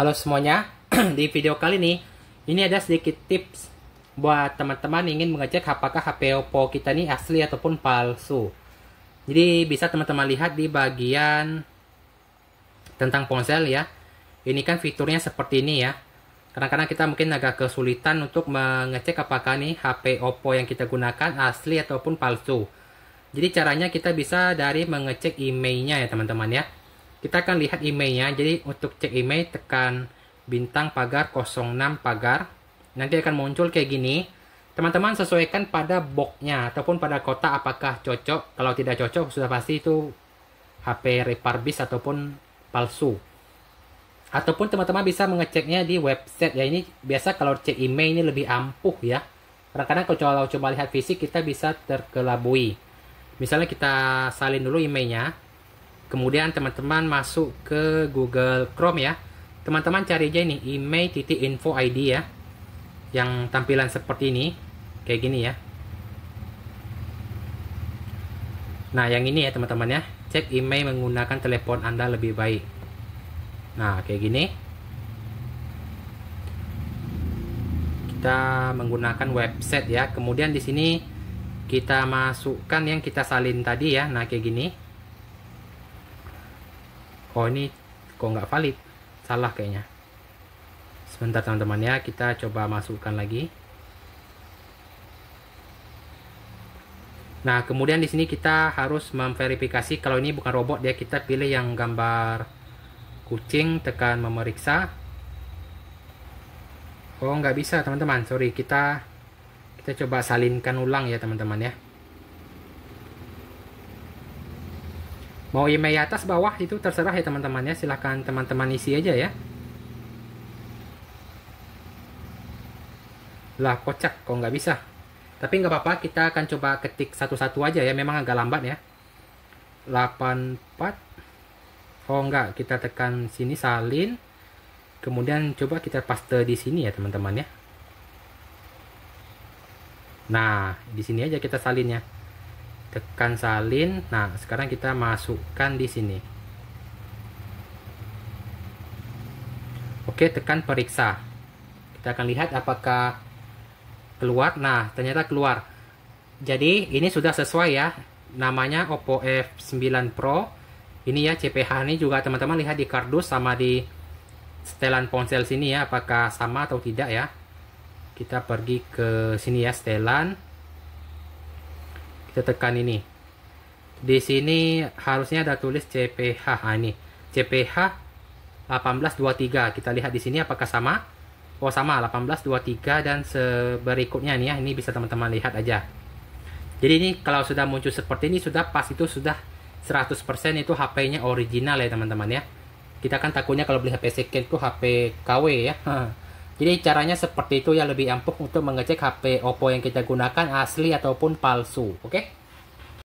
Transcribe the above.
Halo semuanya, di video kali ini, ini ada sedikit tips buat teman-teman ingin mengecek apakah HP Oppo kita ini asli ataupun palsu. Jadi bisa teman-teman lihat di bagian tentang ponsel ya. Ini kan fiturnya seperti ini ya. Kadang-kadang kita mungkin agak kesulitan untuk mengecek apakah nih HP Oppo yang kita gunakan asli ataupun palsu. Jadi caranya kita bisa dari mengecek emailnya ya teman-teman ya. Kita akan lihat emailnya. Jadi untuk cek email tekan bintang pagar 06 pagar. Nanti akan muncul kayak gini. Teman-teman sesuaikan pada boxnya ataupun pada kota apakah cocok. Kalau tidak cocok sudah pasti itu HP repair bis ataupun palsu. Ataupun teman-teman bisa mengeceknya di website ya ini biasa kalau cek email ini lebih ampuh ya. Kadang-kadang kalau coba lihat fisik kita bisa terkelabui. Misalnya kita salin dulu emailnya. Kemudian teman-teman masuk ke Google Chrome ya. Teman-teman cari aja ini email.info.id ya. Yang tampilan seperti ini. Kayak gini ya. Nah, yang ini ya teman-teman ya. Cek email menggunakan telepon Anda lebih baik. Nah, kayak gini. Kita menggunakan website ya. Kemudian di sini kita masukkan yang kita salin tadi ya. Nah, kayak gini oh ini kok nggak valid salah kayaknya sebentar teman-teman ya kita coba masukkan lagi nah kemudian di sini kita harus memverifikasi kalau ini bukan robot ya kita pilih yang gambar kucing tekan memeriksa oh nggak bisa teman-teman sorry kita kita coba salinkan ulang ya teman-teman ya mau email atas bawah itu terserah ya teman-teman ya silahkan teman-teman isi aja ya lah kocak kok nggak bisa tapi nggak apa-apa kita akan coba ketik satu-satu aja ya memang agak lambat ya 84 oh nggak, kita tekan sini salin kemudian coba kita paste di sini ya teman-teman ya nah di sini aja kita salinnya tekan salin nah sekarang kita masukkan di sini oke tekan periksa kita akan lihat apakah keluar nah ternyata keluar jadi ini sudah sesuai ya namanya Oppo F9 Pro ini ya CPH ini juga teman-teman lihat di kardus sama di setelan ponsel sini ya apakah sama atau tidak ya kita pergi ke sini ya setelan kita tekan ini di sini harusnya ada tulis CPH ah, ini CPH 1823 kita lihat di sini apakah sama oh sama 1823 dan seberikutnya nih ya ini bisa teman-teman lihat aja jadi ini kalau sudah muncul seperti ini sudah pas itu sudah 100% itu HP-nya original ya teman-teman ya kita kan takutnya kalau beli HP second tuh HP KW ya Jadi caranya seperti itu ya lebih empuk untuk mengecek HP Oppo yang kita gunakan asli ataupun palsu. Oke? Okay?